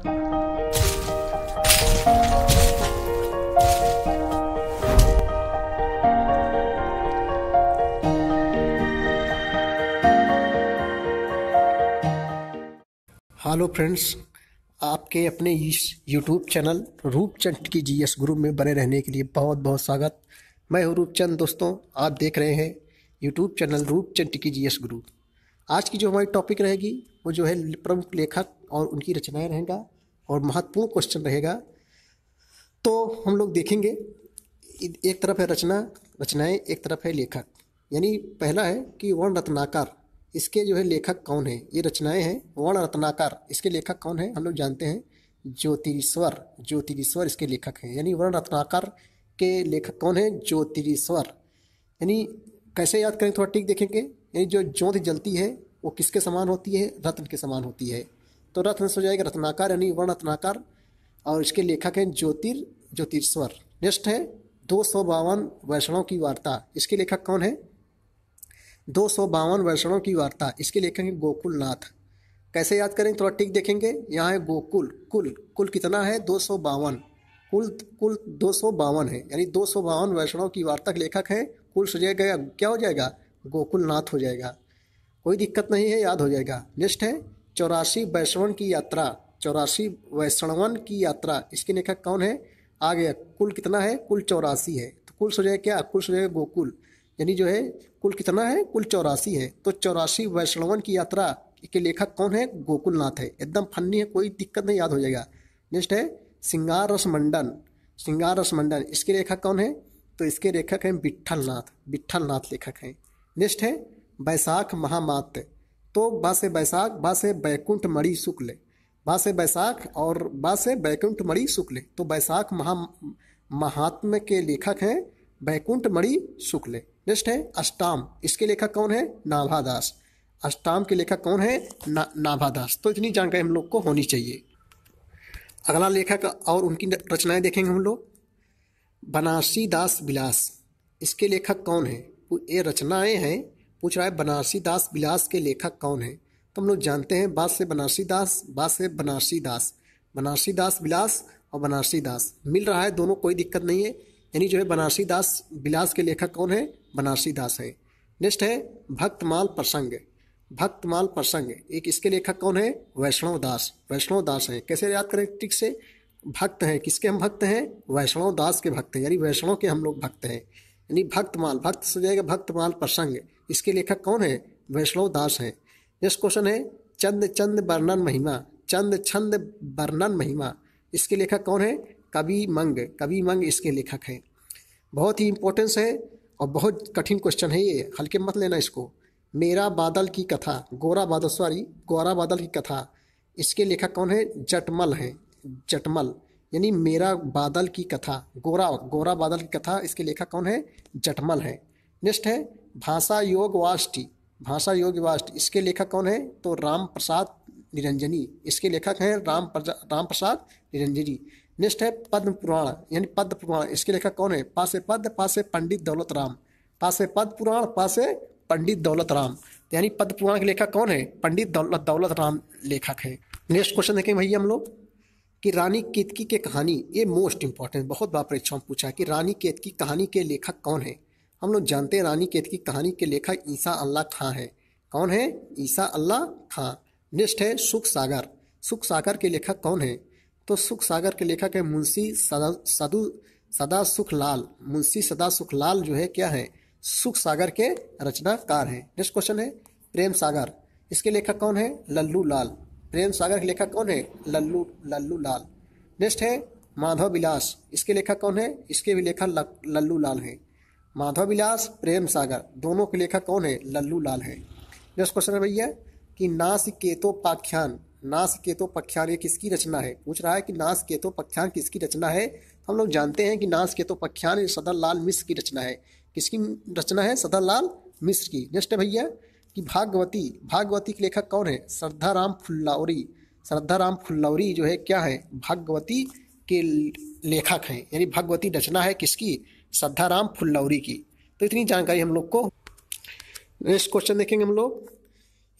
hello friends आपके अपने इस यूट्यूब चैनल रूपचंद की जीएस ग्रुप में बने रहने के लिए बहुत बहुत स्वागत मैं हूं रूपचंद दोस्तों आप देख रहे हैं यूट्यूब चैनल रूपचंद की जीएस ग्रुप आज की जो हमारी टॉपिक रहेगी वो जो है प्रमुख लेखक और उनकी रचनाएं रहेगा और महत्वपूर्ण क्वेश्चन रहेगा तो हम लोग देखेंगे एक तरफ है रचना रचनाएं एक तरफ है लेखक यानी पहला है कि वर्ण रत्नाकार इसके जो है लेखक कौन है ये रचनाएं हैं वर्ण रत्नाकार इसके लेखक कौन है हम लोग जानते हैं ज्योतिरीश्वर ज्योतिरीश्वर इसके लेखक हैं यानी वर्ण रत्नाकार के लेखक कौन है ज्योतिरीश्वर यानी कैसे याद करें थोड़ा ठीक देखेंगे यानी जो ज्योत जलती है वो किसके समान होती है रत्न के समान होती है तो रत्न से हो जाएगा रत्नाकार यानी वर्ण रत्नाकार और इसके लेखक हैं ज्योतिर ज्योतिर्श्वर नेक्स्ट है दो सौ बावन वैष्णव की वार्ता इसके लेखक कौन है दो सौ बावन वैष्णव की वार्ता इसके लेखक हैं गोकुलनाथ कैसे याद करें थोड़ा टिक देखेंगे यहाँ है गोकुल कुल कुल कितना है दो सौ बावन कुल कुल दो सौ बावन है यानी दो सौ बावन वैष्णव की वार्ता के लेखक हैं कुल हो जाएगा क्या हो जाएगा गोकुलनाथ हो जाएगा कोई दिक्कत नहीं है याद हो जाएगा नेक्स्ट है चौरासी वैष्णवन की यात्रा चौरासी वैष्णवन की यात्रा इसके लेखक कौन है आ गया कुल कितना है कुल चौरासी है तो कुल सो जाएगा क्या कुल सो जाएगा गोकुल यानी जो है कुल कितना है कुल चौरासी है तो चौरासी वैष्णवन की यात्रा के लेखक कौन है गोकुलनाथ है एकदम फन्नी है कोई दिक्कत नहीं याद हो जाएगा नेक्स्ट है सिंगार रसमंडन सिंगार रसमंडन इसके लेखक कौन है तो इसके लेखक हैं विट्ठल नाथ विट्ठल नाथ लेखक हैं नेक्स्ट है बैसाख महामात तो बा से बैसाख बासे बैकुंठ मणि शुक्ल बा से बैसाख और बा से बैकुंठ मणि शुक्ल तो बैसाख महा महात्म के लेखक हैं बैकुंठ मणि शुक्ल नेक्स्ट है अष्टाम इसके लेखक कौन है नाभादास अष्टाम के लेखक कौन है ना, नाभादास तो इतनी जानकारी हम लोग को होनी चाहिए अगला लेखक और उनकी रचनाएं देखेंगे हम लोग बनारसी दास विलास इसके लेखक कौन है ये रचनाएं हैं पूछ रहा है बनारसी दास बिलास के लेखक कौन है तो हम लोग जानते हैं बाद से बनारसी दास बाद से बनारसी दास बनारसी दास बिलास और बनारसी दास मिल रहा है दोनों कोई दिक्कत नहीं है यानी जो है बनारसी दास बिलास के लेखक कौन है बनारसी दास है नेक्स्ट है भक्तमाल प्रसंग भक्तमाल प्रसंग एक इसके लेखक कौन है वैष्णव दास वैष्णव दास हैं कैसे याद करें ठीक से भक्त हैं किसके हम भक्त हैं वैष्णव दास के भक्त हैं यानी वैष्णव के हम लोग भक्त हैं यानी भक्तमाल भक्त सो जाएगा भक्तमाल प्रसंग इसके लेखक कौन है वैष्णव दास हैं नेक्स्ट क्वेश्चन है चंद चंद वर्णन महिमा चंद छंद वर्णन महिमा इसके लेखक कौन है कवि मंग कवि मंग इसके लेखक हैं बहुत ही इम्पोर्टेंस है और बहुत कठिन क्वेश्चन है ये हल्के मत लेना इसको मेरा बादल की कथा गोरा बादल सॉरी गोरा बादल की कथा इसके लेखक कौन है जटमल हैं जटमल यानी मेरा बादल की कथा गोरा गोरा बादल की कथा इसके लेखक कौन है जटमल है नेक्स्ट है भाषा योग वाष्टि भाषा योग वाष्टि इसके लेखक कौन है तो राम प्रसाद निरंजनी इसके लेखक हैं राम राम प्रसाद निरंजनी नेक्स्ट है पद्म पुराण यानी पद्म पुराण इसके लेखक कौन है पासे पद पासे पंडित दौलत राम पासे पद पुराण पासे पंडित दौलत राम तो यानी पद्म पुराण के लेखक कौन है पंडित दौलत दौलत राम लेखक है नेक्स्ट क्वेश्चन देखें भैया हम लोग कि रानी केतकी के कहानी ये मोस्ट इंपॉर्टेंट बहुत बार परीक्षाओं पूछा है कि रानी केतकी कहानी के लेखक कौन है हम लोग जानते हैं रानी केत की कहानी के लेखक ईसा अल्लाह खां हैं कौन है ईसा अल्लाह खां नेक्स्ट है सुख सागर सुख सागर के लेखक कौन है तो सुख सागर के लेखक है मुंशी सदा सदु सदा सुख लाल मुंशी सदा सुख लाल जो है क्या है सुख सागर के रचनाकार हैं नेक्स्ट क्वेश्चन है प्रेम सागर इसके लेखक कौन है लल्लू लाल प्रेम सागर के लेखक कौन है लल्लू लल्लू लाल नेक्स्ट है माधव विलास इसके लेखक कौन है इसके भी लेखक लल्लू लाल हैं माधविलास प्रेम सागर दोनों के लेखक कौन है लल्लू लाल है नेक्स्ट क्वेश्चन है भैया कि नास केतो नासिकेतोपाख्यान ये किसकी रचना है पूछ रहा है कि नास नासिकेतोपाख्यान किसकी रचना है हम लोग जानते हैं कि सदर लाल मिश्र की रचना है किसकी रचना है सदर लाल मिश्र की नेक्स्ट है भैया कि भागवती भागवती के लेखक कौन है श्रद्धा राम फुल्लौरी राम फुल्लौरी जो है क्या है भागवती के लेखक हैं यानी भागवती रचना है किसकी सद्धाराम फुल्लौरी की तो इतनी जानकारी हम लोग को नेक्स्ट क्वेश्चन देखेंगे हम लोग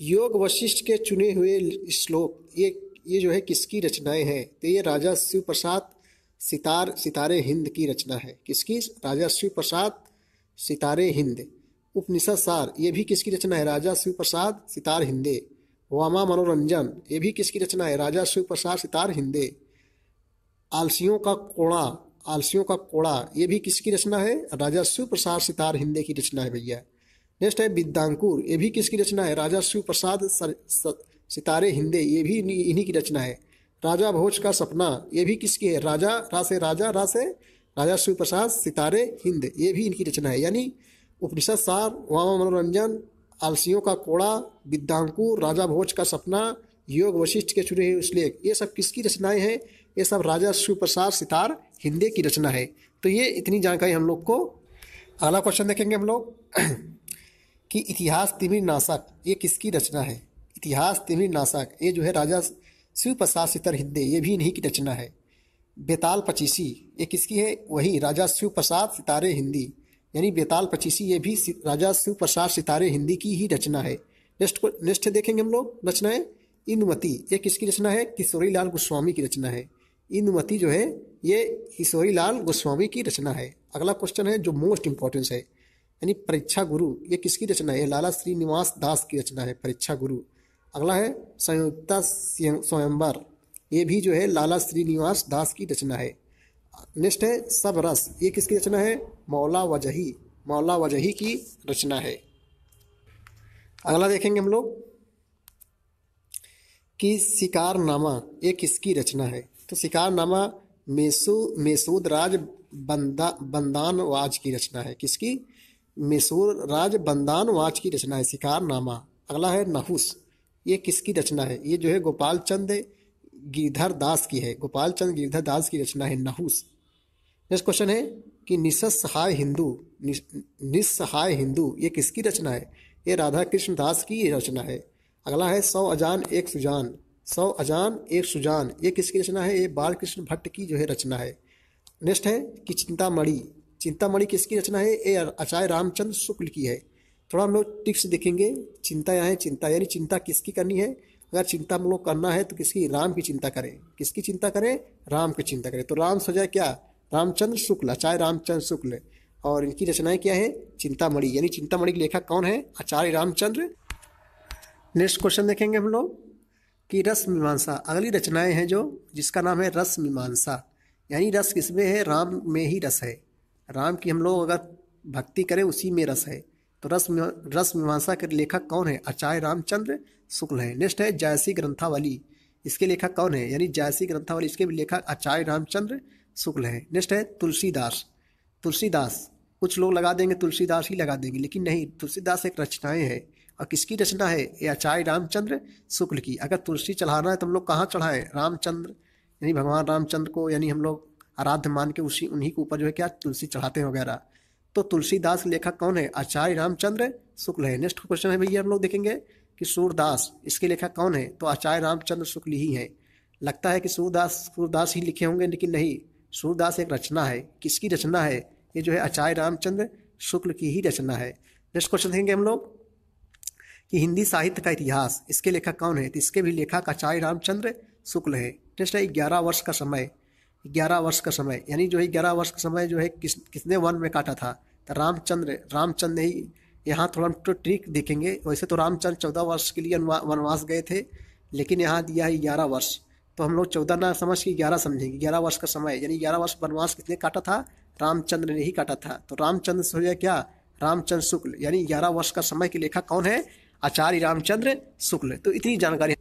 योग वशिष्ठ के चुने हुए श्लोक ये ये जो है किसकी रचनाएं हैं तो ये राजा शिव प्रसाद सितार सितारे हिंद की रचना है किसकी राजा शिव प्रसाद सितारे हिंद उपनिषद सार ये भी किसकी रचना है राजा शिव प्रसाद सितार हिंदे वामा मनोरंजन ये भी किसकी रचना है राजा शिव प्रसाद सितार हिंदे आलसियों का कोड़ा आलसियों का कोड़ा ये भी किसकी रचना है राजा सुप्रसाद सितार हिंदे की रचना है भैया नेक्स्ट है विद्यांकुर ये भी किसकी रचना है राजा सुप्रसाद सितारे हिंदे ये भी इन्हीं की रचना है राजा भोज का सपना ये भी किसकी है राजा रा से राजा रा से राजा सुप्रसाद सितारे हिंद ये भी इनकी रचना है यानी उपनिषद सार वामा मनोरंजन आलसियों का कोड़ा विद्यांकुर राजा भोज का सपना योग वशिष्ठ के चुने हुए उस ये सब किसकी रचनाएं हैं ये सब राजा सुप्रसाद सितार हिंदे की रचना है तो ये इतनी जानकारी हम लोग को अगला क्वेश्चन देखेंगे हम लोग कि इतिहास तिमिर नाशक ये किसकी रचना है इतिहास तिमिर नाशक ये जो है राजा शिव प्रसाद सितर हिंदे ये भी इन्हीं की रचना है बेताल पचीसी ये किसकी है वही राजा शिव प्रसाद सितारे हिंदी यानी बेताल पचीसी ये भी राजा शिव प्रसाद सितारे हिंदी की ही रचना है नेक्स्ट नेक्स्ट देखेंगे हम लोग रचनाएं इंदुमती ये किसकी रचना है किशोरी लाल गोस्वामी की रचना है इंदुमती जो है ये ईश्वरी लाल गोस्वामी की रचना है अगला क्वेश्चन है जो मोस्ट इम्पोर्टेंस है यानी परीक्षा गुरु ये किसकी रचना है लाला श्रीनिवास दास की रचना है परीक्षा गुरु अगला है संयुक्ता स्वयंवर ये भी जो है लाला श्रीनिवास दास की रचना है नेक्स्ट है सब रस ये किसकी रचना है मौला वजही मौला वजही की रचना है अगला देखेंगे हम लोग कि शिकारनामा ये किसकी रचना है तो शिकारनामा मेसू मेसूद राज बंदा बंदान वाज की रचना है किसकी मेसूर राज बंदान वाज की रचना है शिकारनामा अगला है नहुस ये किसकी रचना है ये जो है गोपाल चंद गिरधर दास की है गोपाल चंद गिरधर दास की रचना है नहुस नेक्स्ट क्वेश्चन है कि निस्सहाय हिंदू निस्सहाय हिंदू ये किसकी रचना है ये राधा कृष्ण दास की रचना है अगला है सौ अजान एक सुजान सौ अजान एक सुजान ये किसकी रचना है ये बालकृष्ण भट्ट की जो है रचना है नेक्स्ट है कि चिंतामणि चिंतामणि किसकी रचना है ये आचार्य रामचंद्र शुक्ल की है थोड़ा हम लोग टिप्स देखेंगे चिंता यहाँ है चिंता यानी चिंता किसकी करनी है अगर चिंता हम लोग करना है तो किसकी राम की चिंता करें किसकी चिंता करें राम की चिंता करें तो राम सजा क्या रामचंद्र शुक्ल आचार्य रामचंद्र शुक्ल और इनकी रचनाएं क्या है चिंतामणि यानी चिंतामणि के लेखक कौन है आचार्य रामचंद्र नेक्स्ट क्वेश्चन देखेंगे हम लोग की रस मीमांसा अगली रचनाएं हैं जो जिसका नाम है रस मीमांसा यानी रस किसमें है राम में ही रस है राम की हम लोग अगर भक्ति करें उसी में रस है तो रस रस मीमांसा के लेखक कौन है आचार्य रामचंद्र शुक्ल हैं नेक्स्ट है जायसी ग्रंथावली इसके लेखक कौन है यानी जायसी ग्रंथावली इसके भी लेखक आचार्य रामचंद्र शुक्ल हैं नेक्स्ट है तुलसीदास तुलसीदास कुछ लोग लगा देंगे तुलसीदास ही लगा देंगे लेकिन नहीं तुलसीदास एक रचनाएँ हैं और किसकी रचना है ये आचार्य रामचंद्र शुक्ल की अगर तुलसी चढ़ाना है तो हम लोग कहाँ चढ़ाएं रामचंद्र यानी भगवान रामचंद्र को यानी हम लोग आराध्य मान के उसी उन्हीं के ऊपर जो है क्या तुलसी चढ़ाते हैं वगैरह तो तुलसीदास लेखक कौन है आचार्य रामचंद्र शुक्ल है नेक्स्ट क्वेश्चन है भैया हम लोग देखेंगे कि सूरदास इसके लेखक कौन है तो आचार्य रामचंद्र शुक्ल ही है लगता है कि सूरदास सूरदास ही लिखे होंगे लेकिन नहीं सूरदास एक रचना है किसकी रचना है ये जो है आचार्य रामचंद्र शुक्ल की ही रचना है नेक्स्ट क्वेश्चन देखेंगे हम लोग कि हिंदी साहित्य का इतिहास इसके लेखक कौन है तो इसके भी लेखक आचार्य रामचंद्र शुक्ल है नेक्स्ट है ग्यारह वर्ष का समय ग्यारह वर्ष का समय यानी जो है ग्यारह वर्ष का समय जो है किस किसने वन में काटा था तो रामचंद्र रामचंद्र ही यहाँ थोड़ा हम तो ट्रिक देखेंगे वैसे तो रामचंद्र चौदह वर्ष के लिए वनवास गए थे लेकिन यहाँ दिया है ग्यारह वर्ष तो हम लोग चौदह ना समझ के ग्यारह समझेंगे ग्यारह वर्ष का समय यानी ग्यारह वर्ष वनवास किसने काटा था रामचंद्र ने ही काटा था तो रामचंद्र से हो गया क्या रामचंद्र शुक्ल यानी ग्यारह वर्ष का समय के लेखक कौन है आचार्य रामचंद्र शुक्ल तो इतनी जानकारी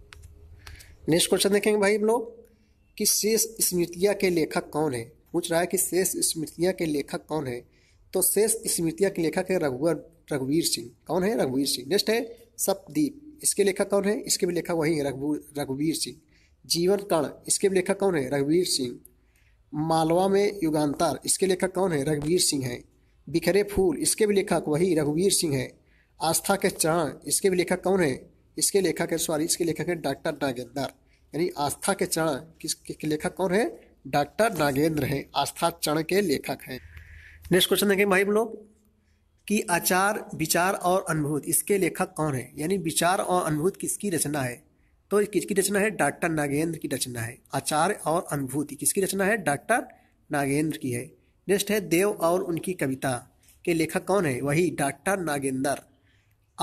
नेक्स्ट क्वेश्चन देखेंगे भाई हम लोग कि शेष स्मृतियाँ के लेखक कौन है पूछ रहा है कि शेष स्मृतियाँ के लेखक कौन है तो शेष स्मृतियाँ के लेखक है रघुवर रघुवीर सिंह कौन है रघुवीर सिंह नेक्स्ट है सपदीप इसके लेखक कौन है इसके भी लेखक वही है रघु रघुवीर सिंह जीवन कर्ण इसके भी लेखक कौन है रघुवीर सिंह मालवा में युगांतार इसके लेखक कौन है रघुवीर सिंह है बिखरे फूल इसके भी लेखक वही रघुवीर सिंह है आस्था के चरण इसके भी लेखक कौन है इसके लेखक है सॉरी इसके लेखक है डॉक्टर नागेंद्र यानी आस्था के चरण किसके लेखक कौन है डॉक्टर नागेंद्र हैं आस्था चरण के लेखक हैं नेक्स्ट क्वेश्चन देखें भाई बोलो लोग कि आचार विचार और अनुभूत इसके लेखक कौन है यानी विचार और अनुभूत किसकी रचना है तो किसकी रचना है डॉक्टर नागेंद्र की रचना है आचार और अनुभूति किसकी रचना है डॉक्टर नागेंद्र की है नेक्स्ट है देव और उनकी कविता के लेखक कौन है वही डॉक्टर नागेंद्र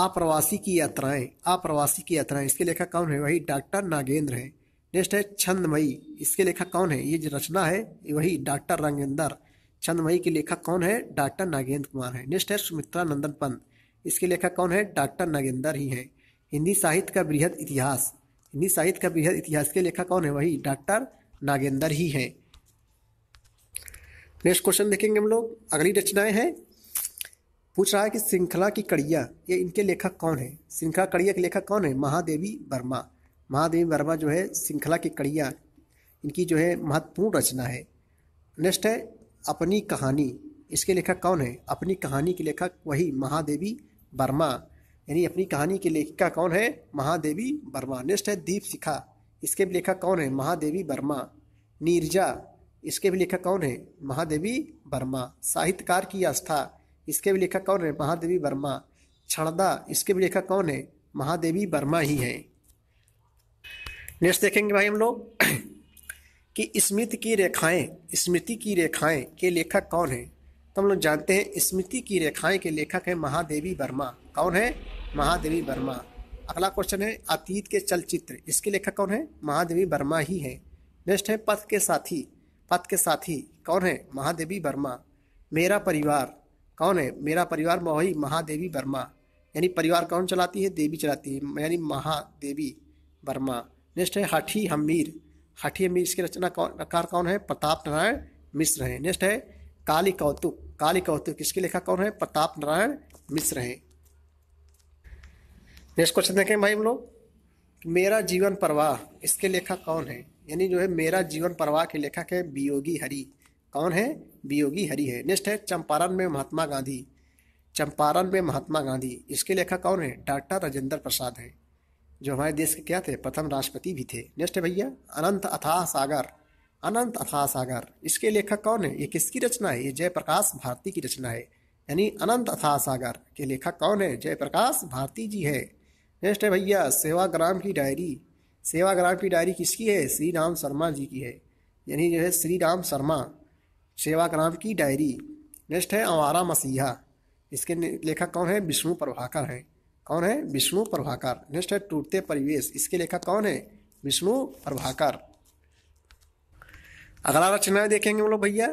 आप्रवासी की यात्राएं आप्रवासी की यात्राएं इसके लेखक कौन है वही डॉक्टर नागेंद्र है नेक्स्ट है छंदमयी इसके लेखक कौन है ये जो रचना है वही डॉक्टर रंगेंद्र छंदमयी के लेखक कौन है डॉक्टर नागेंद्र कुमार है नेक्स्ट है सुमित्रा नंदन पंत इसके लेखक कौन है डॉक्टर नागेंद्र ही हैं हिंदी साहित्य का बृहद इतिहास हिंदी साहित्य का बृहद इतिहास के लेखक कौन है वही डॉक्टर नागेंद्र ही हैं नेक्स्ट क्वेश्चन देखेंगे हम लोग अगली रचनाएं हैं पूछ रहा है कि श्रृंखला की कड़िया ये इनके लेखक कौन है श्रृंखला कड़िया के लेखक कौन है महादेवी वर्मा महादेवी वर्मा जो है श्रृंखला की कड़िया इनकी जो है महत्वपूर्ण रचना है नेक्स्ट है अपनी कहानी इसके लेखक कौन है अपनी कहानी के लेखक वही महादेवी वर्मा यानी अपनी कहानी के लेखिका कौन है महादेवी वर्मा नेक्स्ट है दीप शिखा इसके भी लेखक कौन है महादेवी वर्मा नीरजा इसके भी लेखक कौन है महादेवी वर्मा साहित्यकार की आस्था इसके भी लेखक कौन है महादेवी वर्मा छड़दा इसके भी लेखक कौन है महादेवी वर्मा ही हैं नेक्स्ट देखेंगे भाई हम लोग कि स्मृति की रेखाएं स्मृति की रेखाएं के लेखक कौन है तो हम लोग जानते हैं स्मृति की रेखाएं के लेखक हैं महादेवी वर्मा कौन है महादेवी वर्मा अगला क्वेश्चन है अतीत के चलचित्र इसके लेखक कौन है महादेवी वर्मा ही हैं नेक्स्ट है पथ के साथी पथ के साथी कौन है महादेवी वर्मा मेरा परिवार कौन है मेरा परिवार मोही महादेवी वर्मा यानी परिवार कौन चलाती है देवी चलाती है यानी महादेवी वर्मा नेक्स्ट है हठी हमीर हठी हमीर इसकी रचना कौन कौन है प्रताप नारायण मिश्र हैं नेक्स्ट है काली कौतुक काली कौतुक इसके लेखा कौन है प्रताप नारायण मिश्र हैं नेक्स्ट क्वेश्चन देखें भाई हम लोग मेरा जीवन प्रवाह इसके लेखक कौन है यानी जो है मेरा जीवन प्रवाह के लेखक है वियोगी हरी कौन है वियोगी हरि है नेक्स्ट है चंपारण में महात्मा गांधी चंपारण में महात्मा गांधी इसके लेखक कौन है डॉक्टर राजेंद्र प्रसाद हैं जो हमारे देश के क्या थे प्रथम राष्ट्रपति भी थे नेक्स्ट है भैया अनंत अथाह सागर अनंत अथाह सागर इसके लेखक कौन है ये किसकी रचना है ये जयप्रकाश भारती की रचना है यानी अनंत अथाह सागर के लेखक कौन है जयप्रकाश भारती जी है नेक्स्ट है भैया सेवाग्राम की डायरी सेवाग्राम की डायरी किसकी है श्री राम शर्मा जी की है यानी जो है श्री राम शर्मा सेवाग्राम की डायरी नेक्स्ट है अवारा मसीहा इसके लेखक कौन है विष्णु प्रभाकर हैं कौन है विष्णु प्रभाकर नेक्स्ट है टूटते परिवेश इसके लेखक कौन है विष्णु प्रभाकर अगला रचना देखेंगे हम लोग भैया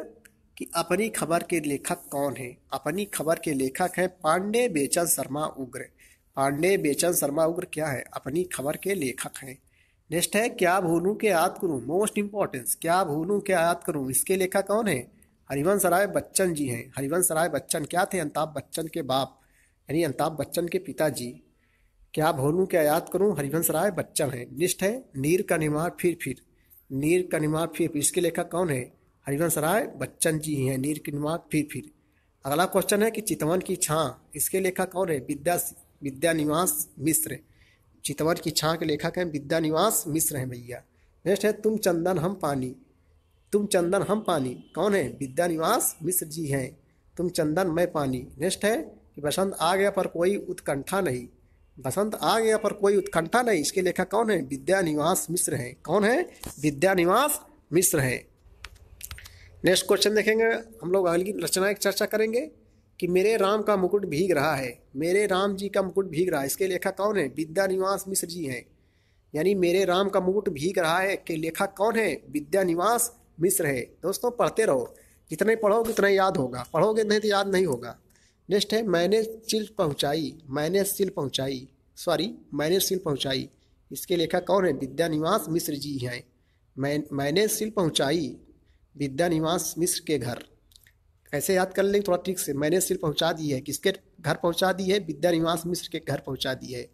कि अपनी खबर के लेखक कौन है अपनी खबर के लेखक हैं पांडे बेचन शर्मा उग्र पांडे बेचन शर्मा उग्र क्या है अपनी खबर के लेखक हैं नेक्स्ट है क्या भूलूँ क्या याद करूँ मोस्ट इम्पॉर्टेंस क्या भूलूँ क्या याद करूँ इसके लेखा कौन है हरिवंश राय बच्चन जी हैं हरिवंश राय बच्चन क्या थे अमिताभ बच्चन के बाप यानी अमिताभ बच्चन के पिताजी क्या भूलूँ क्या याद करूँ हरिवंश राय बच्चन है नेक्स्ट है नीर का निमार फिर फिर नीर का निमार फिर फिर इसके लेखा कौन है हरिवंश राय बच्चन जी हैं नीर का निमार फिर फिर अगला क्वेश्चन है कि चितवन की छाँ इसके लेखा कौन है विद्या विद्यानिवास निवास मिश्र चितवर की के लेखक हैं विद्या निवास मिश्र हैं भैया नेक्स्ट है तुम चंदन हम पानी तुम चंदन हम पानी कौन है विद्या निवास मिश्र जी हैं तुम चंदन मैं पानी नेक्स्ट है कि बसंत आ गया पर कोई उत्कंठा नहीं बसंत आ गया पर कोई उत्कंठा नहीं इसके लेखक कौन है विद्या निवास मिश्र हैं कौन है विद्या निवास मिश्र हैं नेक्स्ट क्वेश्चन देखेंगे हम लोग अगली रचना चर्चा करेंगे कि मेरे राम का मुकुट भीग रहा है मेरे राम जी का मुकुट भीग रहा है इसके लेखक कौन है विद्या निवास मिश्र जी हैं यानी मेरे राम का मुकुट भीग रहा है के लेखक कौन है विद्या निवास मिश्र है दोस्तों पढ़ते रहो जितने पढ़ोगे उतना याद होगा पढ़ोगे नहीं तो याद नहीं होगा नेक्स्ट है मैंने सिल पहुँचाई मैंने सिल पहुँचाई सॉरी मैंने सिल पहुँचाई इसके लेखक कौन है विद्या निवास मिश्र जी हैं मैं मैंने सिल पहुँचाई विद्या निवास मिश्र के घर ऐसे याद कर लेंगे थोड़ा ठीक से मैंने सिर पहुंचा दी है किसके घर पहुंचा दी है विद्या निवास मिश्र के घर पहुंचा दी है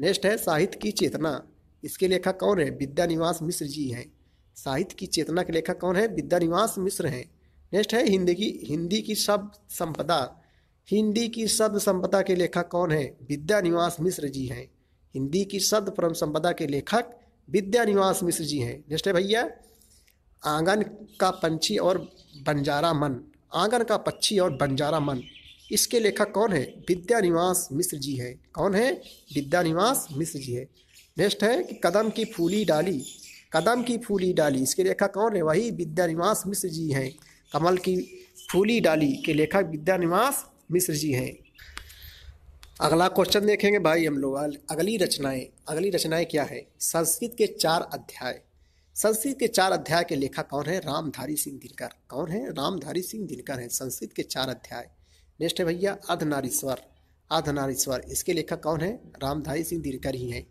नेक्स्ट है साहित्य की चेतना इसके लेखक कौन है विद्या निवास मिश्र जी हैं साहित्य की चेतना के लेखक कौन है विद्या निवास मिश्र हैं नेक्स्ट है हिंदी की हिंदी की शब्द संपदा हिंदी की शब्द संपदा के लेखक कौन है विद्या निवास मिश्र जी हैं हिंदी की शब्द परम संपदा के लेखक विद्या निवास मिश्र जी हैं नेक्स्ट है भैया आंगन का पंछी और बंजारा मन आंगन का पक्षी और बंजारा मन इसके लेखक कौन है विद्यानिवास मिश्र जी है कौन है विद्यानिवास मिश्र जी है नेक्स्ट है कि कदम की फूली डाली कदम की फूली डाली इसके लेखक कौन है वही विद्यानिवास मिश्र जी हैं कमल की फूली डाली के लेखक विद्यानिवास मिश्र जी हैं अगला क्वेश्चन देखेंगे भाई हम लोग अगली रचनाएं अगली रचनाएं क्या है संस्कृत के चार अध्याय संस्कृत के चार अध्याय के लेखक कौन है रामधारी सिंह दिनकर कौन है रामधारी सिंह दिनकर हैं संस्कृत के चार अध्याय नेक्स्ट है भैया अर्धनारीश्वर अर्धनारीश्वर इसके लेखक कौन है रामधारी सिंह दिनकर ही हैं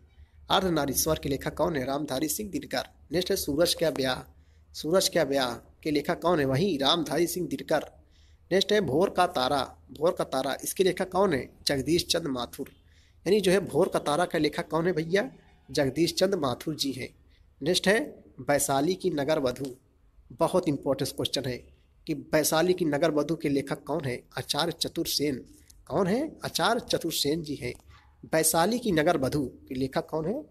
अर्धनारीश्वर के लेखक कौन है रामधारी सिंह दिनकर नेक्स्ट है सूरज क्या ब्याह सूरज क्या ब्याह के लेखक कौन है वहीं रामधारी सिंह दिनकर नेक्स्ट है भोर का तारा भोर का तारा इसके लेखक कौन है जगदीश चंद माथुर यानी जो है भोर का तारा का लेखक कौन है भैया जगदीश चंद्र माथुर जी हैं नेक्स्ट है वैशाली की नगर वधु बहुत इंपॉर्टेंट क्वेश्चन है कि वैशाली की नगर वधु के लेखक कौन है आचार्य चतुर सेन कौन है आचार्य सेन जी हैं वैशाली की नगर वधु के लेखक कौन है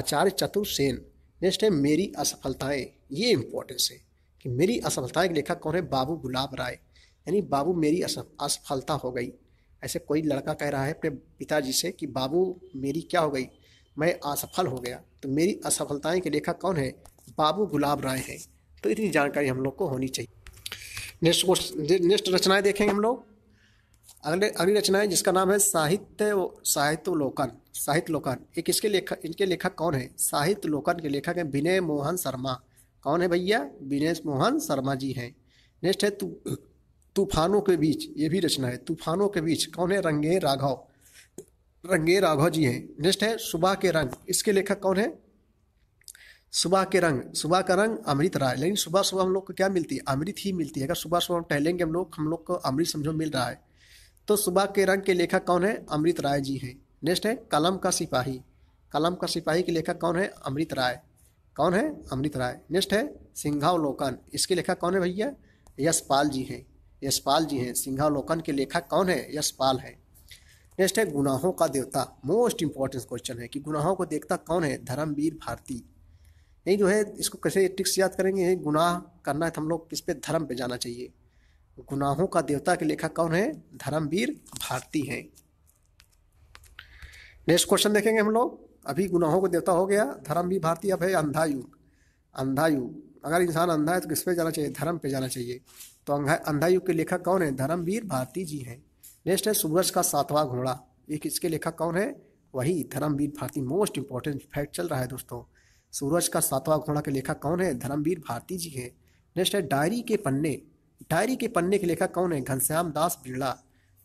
आचार्य चतुर सेन नेक्स्ट है मेरी असफलताएं ये इम्पोर्टेंस है कि मेरी असफलताएं के लेखक कौन है बाबू गुलाब राय यानी बाबू मेरी असफलता हो गई ऐसे कोई लड़का कह रहा है अपने पिताजी से कि बाबू मेरी क्या हो गई मैं असफल हो गया तो मेरी असफलताएं के लेखक कौन है बाबू गुलाब राय हैं तो इतनी जानकारी हम लोग को होनी चाहिए नेक्स्ट क्वेश्चन नेक्स्ट रचनाएं देखेंगे हम लोग अगले अगली रचनाएं जिसका नाम है साहित्य साहित्योलोकन साहित्यलोकन ये किसके लेखक इनके लेखक कौन है साहित्यलोकन के लेखक हैं विनय मोहन शर्मा कौन है भैया विनय मोहन शर्मा जी हैं नेक्स्ट है तूफानों तूफानों के बीच ये भी रचना है तूफानों के बीच कौन है रंगे राघव रंगे राघव जी हैं नेक्स्ट है सुबह के रंग इसके लेखक कौन है सुबह के रंग सुबह का रंग अमृत रहा है लेकिन सुबह सुबह हम लोग को क्या मिलती है अमृत ही मिलती है अगर सुबह सुबह हम टहलेंगे हम लोग हम लोग को अमृत समझो मिल रहा है तो सुबह के रंग के लेखक कौन है अमृत राय जी हैं नेक्स्ट है कलम का सिपाही कलम का सिपाही के लेखक कौन है अमृत राय कौन है अमृत राय नेक्स्ट है सिंघावलोकन इसके लेखक कौन है भैया यशपाल जी हैं यशपाल जी हैं सिंघावलोकन के लेखक कौन है यशपाल है नेक्स्ट है गुनाहों का देवता मोस्ट इंपॉर्टेंट क्वेश्चन है कि गुनाहों को देखता कौन है धर्मवीर भारती नहीं जो है इसको कैसे ट्रिक्स याद करेंगे गुनाह करना है तो हम लोग किस पे धर्म पे जाना चाहिए गुनाहों का देवता के लेखक कौन है धर्मवीर भारती हैं नेक्स्ट क्वेश्चन देखेंगे हम लोग अभी गुनाहों का देवता हो गया धर्मवीर भारती अब है अंधायु अंधायु अगर इंसान अंधा है तो किस पे जाना चाहिए धर्म पे जाना चाहिए तो अंधायु के लेखक कौन है धर्मवीर भारती जी हैं नेक्स्ट है सूरज का सातवां घोड़ा ये किसके लेखक कौन है वही Dharamvir Bharati most important fact चल रहा है दोस्तों सूरज का सातवां घोड़ा के लेखक कौन है धर्मवीर भारती जी हैं नेक्स्ट है डायरी के पन्ने डायरी के पन्ने के लेखक कौन है घनश्याम दास बिरला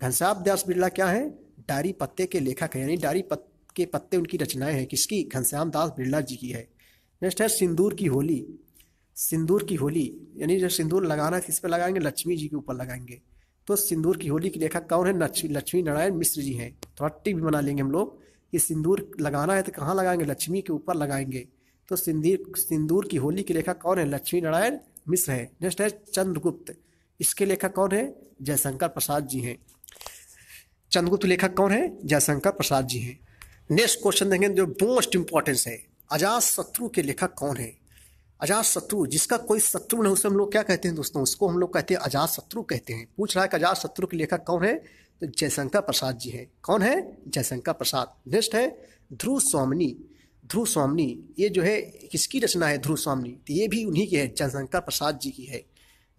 घनश्याम दास बिरला क्या है डायरी पत्ते के लेखक है यानी डायरी पत, के पत्ते उनकी रचनाएं हैं किसकी घनश्याम दास बिरला जी की है नेक्स्ट है सिंदूर की होली सिंदूर की होली यानी जो सिंदूर लगाना है इस पर लगाएंगे लक्ष्मी जी के ऊपर लगाएंगे तो सिंदूर की होली के लेखक कौन है लक्ष्मी नारायण मिश्र जी हैं थोड़ा टिप भी बना लेंगे हम लोग कि सिंदूर लगाना है तो कहाँ लगाएंगे लक्ष्मी के ऊपर लगाएंगे तो सिंदूर सिंदूर की होली के लेखक कौन है लक्ष्मी नारायण मिश्र है नेक्स्ट है चंद्रगुप्त इसके लेखक कौन है जयशंकर प्रसाद जी हैं चंद्रगुप्त लेखक कौन है जयशंकर प्रसाद जी हैं नेक्स्ट क्वेश्चन देखेंगे जो मोस्ट इंपॉर्टेंस है अजात शत्रु के लेखक कौन है अजात शत्रु जिसका कोई शत्रु नहीं उसे हम लोग क्या कहते हैं दोस्तों उसको हम लोग कहते हैं अजात शत्रु कहते हैं पूछ रहा है कि अजात शत्रु के लेखक कौन है तो जयशंकर प्रसाद जी हैं कौन है जयशंकर प्रसाद नेक्स्ट है ध्रुव स्वामिनी ध्रुव स्वामी ये जो है किसकी रचना है ध्रुव स्वामी तो ये भी उन्हीं की है जयशंकर प्रसाद जी की है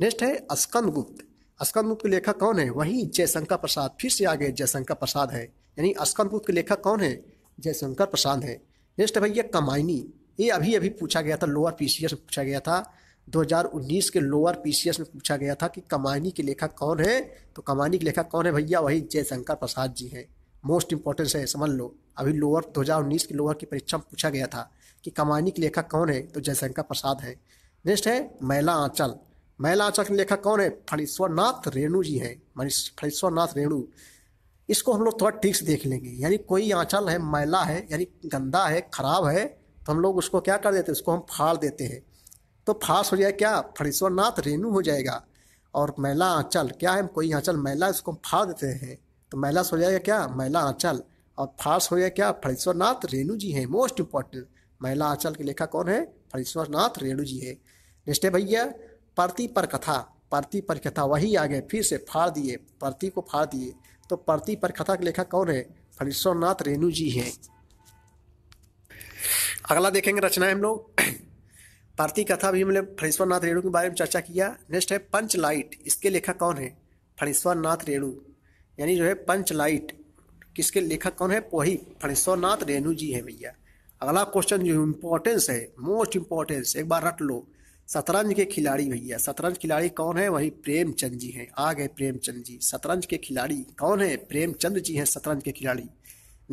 नेक्स्ट है अस्कंद गुप्त अस्कंद गुप्त के लेखक कौन है वही जयशंकर प्रसाद फिर से आगे जयशंकर प्रसाद है यानी अस्कंद गुप्त के लेखक कौन है जयशंकर प्रसाद है नेक्स्ट है भैया कमाइनी ये अभी अभी पूछा गया था लोअर पी में पूछा गया था 2019 के लोअर पीसीएस में पूछा गया था कि कमानी के लेखक कौन है तो कमानी के लेखक कौन है भैया वही जयशंकर प्रसाद जी हैं मोस्ट इंपॉर्टेंस है समझ लो अभी लोअर दो हज़ार उन्नीस की लोअर की परीक्षा में पूछा गया था कि कमानी के लेखक कौन है तो जयशंकर प्रसाद है नेक्स्ट है मैला आंचल मैला आंचल के लेखक कौन है फणीश्वरनाथ रेणु जी हैं मानी फणीश्वरनाथ रेणु इसको हम लोग थोड़ा ठीक से देख लेंगे यानी कोई आंचल है मैला है यानी गंदा है खराब है तो हम लोग उसको क्या कर देते हैं उसको हम फाड़ देते हैं तो फास हो जाए क्या फणीश्वरनाथ रेणु हो जाएगा और मैला आंचल क्या है कोई आंचल मैला इसको हम फाड़ देते हैं तो मैलास हो जाएगा क्या मैला आंचल और फारस हो गया क्या फणीश्वरनाथ रेणु जी हैं मोस्ट इम्पॉर्टेंट महिला आंचल के लेखक कौन है फणीश्वरनाथ रेणु जी है नेक्स्ट है भैया परती पर कथा परती पर कथा वही आ गए फिर से फाड़ दिए परती को फाड़ दिए तो परती पर कथा के लेखक कौन है फणीश्वरनाथ रेणु जी हैं अगला देखेंगे रचना हम लोग भारतीय कथा भी हमने फणीश्वरनाथ रेणु के बारे में चर्चा किया नेक्स्ट है पंच लाइट इसके लेखक कौन है फणेश्वरनाथ रेणु यानी जो है पंचलाइट किसके लेखक कौन है वही फणेश्वरनाथ रेणु जी हैं भैया अगला क्वेश्चन जो इम्पोर्टेंस है मोस्ट इम्पोर्टेंस एक बार रट लो शतरंज के खिलाड़ी भैया शतरंज खिलाड़ी कौन है वही प्रेमचंद जी हैं आ गए प्रेमचंद जी शतरंज के खिलाड़ी कौन है प्रेमचंद जी हैं शतरंज के खिलाड़ी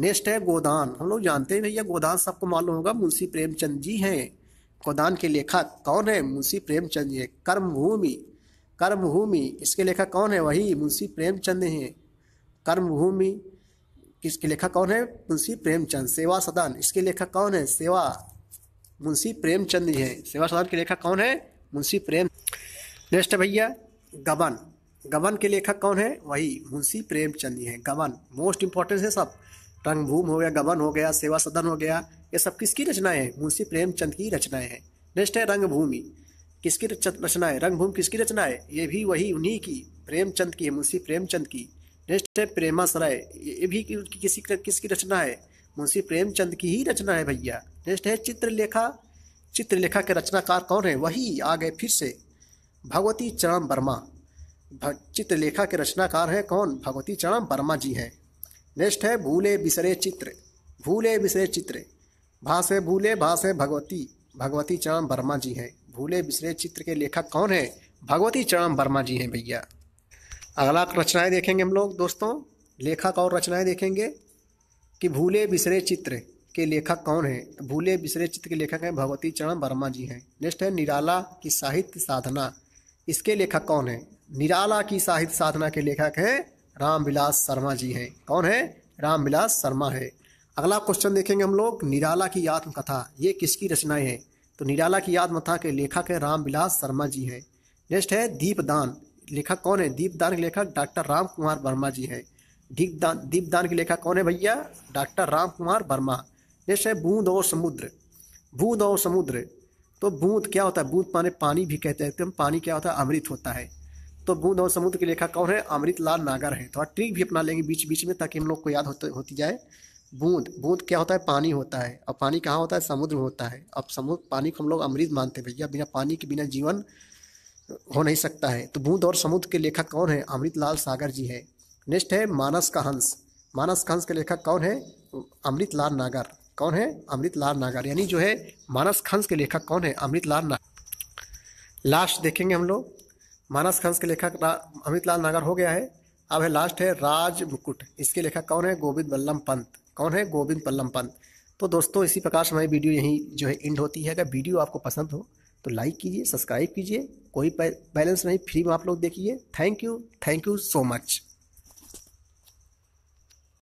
नेक्स्ट है गोदान हम लोग जानते हैं भैया गोदान सबको मालूम होगा मुंशी प्रेमचंद जी हैं गोदान के लेखक कौन है मुंशी प्रेमचंद जी कर्मभूमि कर्मभूमि इसके लेखक कौन है वही मुंशी प्रेमचंद हैं कर्मभूमि किसके लेखक कौन है मुंशी प्रेमचंद सेवा सदन इसके लेखक कौन है सेवा मुंशी प्रेमचंद जी हैं सेवा सदन के लेखक कौन है मुंशी प्रेम नेक्स्ट भैया गबन गबन के लेखक कौन है वही मुंशी प्रेमचंद जी हैं गबन मोस्ट इंपॉर्टेंट है सब भूम हो गया गबन हो गया सेवा सदन हो गया ये सब किसकी रचनाएं हैं मुंशी प्रेमचंद की रचनाएं हैं नेक्स्ट है रंगभूमि किसकी रचनाएं रंग रंगभूमि किसकी रचना है ये भी वही उन्हीं की प्रेमचंद की है मुंशी प्रेमचंद की नेक्स्ट है प्रेमा सराय ये भी उनकी किसी किसकी रचना है मुंशी प्रेमचंद की ही रचना है भैया नेक्स्ट है चित्रलेखा चित्रलेखा के रचनाकार कौन है वही आ गए फिर से भगवती चरण वर्मा चित्रलेखा के रचनाकार हैं कौन भगवती चरण वर्मा जी हैं नेक्स्ट है भूले बिसरे चित्र भूले बिसरे चित्र भाषे भूले भाषे भगवती भगवती चरण वर्मा जी हैं भूले बिसरे चित्र के लेखक कौन है भगवती चरण वर्मा जी हैं भैया अगला रचनाएं देखेंगे हम लोग दोस्तों लेखक और रचनाएं देखेंगे कि भूले बिसरे चित्र के लेखक कौन हैं भूले बिसरे चित्र के लेखक हैं भगवती चरण वर्मा जी हैं नेक्स्ट है निराला की साहित्य साधना इसके लेखक कौन हैं निराला की साहित्य साधना के लेखक हैं रामविलास शर्मा जी हैं कौन है रामविलास शर्मा है अगला क्वेश्चन देखेंगे हम लोग निराला की आत्मकथा ये किसकी रचनाएं हैं तो निराला की आत्मकथा के लेखक हैं रामविलास शर्मा जी हैं नेक्स्ट है दीपदान लेखक कौन है दीपदान के लेखक डॉक्टर राम कुमार वर्मा जी हैं दीपदान दीपदान के लेखक कौन है भैया डॉक्टर राम कुमार वर्मा नेक्स्ट है बूंद और समुद्र बूंद और समुद्र तो बूंद क्या होता है बूंद माने पानी भी कहते हैं तो पानी क्या होता है अमृत होता है तो बूंद और समुद्र के लेखक कौन है अमृत लाल नागर है थोड़ा तो ट्रिक भी अपना लेंगे बीच बीच में ताकि हम लोग को याद होते होती जाए बूंद बूंद क्या होता है पानी होता है अब पानी कहाँ होता है समुद्र होता है अब समुद्र पानी को हम लोग अमृत मानते हैं भैया बिना पानी के बिना जीवन हो नहीं सकता है तो बूंद और समुद्र के लेखक कौन है अमृतलाल सागर जी है नेक्स्ट है मानस का हंस मानस का हंस के लेखक कौन है अमृतलाल नागर कौन है अमृतलाल नागर यानी जो है मानस खंस के लेखक कौन है अमृतलाल नागर लास्ट देखेंगे हम लोग मानस खंस के लेखक अमृतलाल नागर हो गया है अब है लास्ट है राज मुकुट इसके लेखक कौन है गोविंद बल्लम पंत कौन है गोविंद बल्लम पंत तो दोस्तों इसी प्रकार से हमारी वीडियो यहीं जो है एंड होती है अगर वीडियो आपको पसंद हो तो लाइक कीजिए सब्सक्राइब कीजिए कोई बैलेंस नहीं फ्री में आप लोग देखिए thank you thank you so much